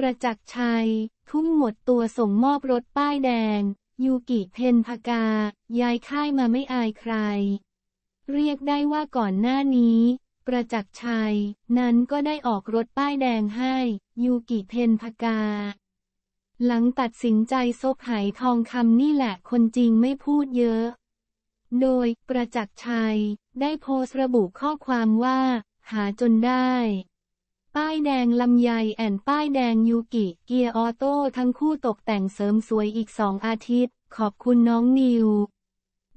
กระจักชัย ทุ่มหมดตัวส่งมอบรถป้ายแดงยูกิเพนพกาย้ายค่ายมาไม่อายใคร เรียกได้ว่าก่อนหน้านี้ ประจักชัย นั้นก็ได้ออกรถป้ายแดงให้ยูกิเพนพกา หลังตัดสินใจซบหายทองคำนี่แหละคนจริงไม่พูดเยอะ โดยประจักชัย ได้โพสต์ระบุข้อความว่า หาจนได้ป้ายแดงลำยัยแอนป้ายแดงยูกิเกียร์ออโต้ทั้งคู่ตกแต่งเสริมสวยอีกสองอาทิตย์ขอบคุณน้องนิว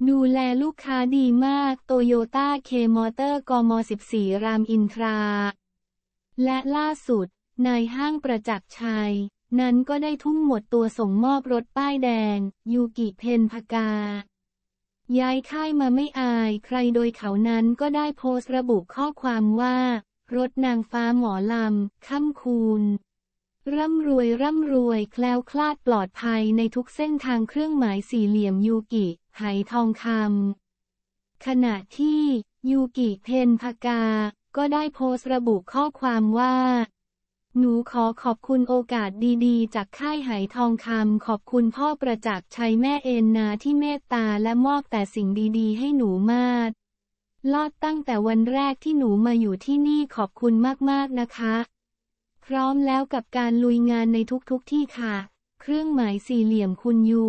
ดูแลลูกค้าดีมาก โตโยต้าเคมอเตอร์กม14 รามอินทรา และล่าสุดนายห้างประจักษ์ชัย นั้นก็ได้ทุ่มหมดตัวส่งมอบรถป้ายแดงยูกิเพนพกา ย้ายค่ายมาไม่อาย ใครโดยเขานั้นก็ได้โพสต์ระบุข้อความว่ารถนางฟ้าหมอลำค่ำคูณร่ำรวย ร่ำรวยแคล้วคลาดปลอดภัยในทุกเส้นทางเครื่องหมายสี่เหลี่ยมยูกิหทองคำขณะที่ยูกิเทนพกา ก็ได้โพสต์ระบุข้อความว่า หนูขอขอบคุณโอกาสดีๆ จากค่ายหทองคำขอบคุณพ่อประจักษ์ชัยแม่เอ็นนาที่เมตตาและมอบแต่สิ่งดีๆ ให้หนูมากลอดตั้งแต่วันแรกที่หนูมาอยู่ที่นี่ขอบคุณมาก ๆ นะคะ พร้อมแล้วกับการลุยงานในทุก ๆทที่ค่ะ เครื่องหมายสี่เหลี่ยมคุณยู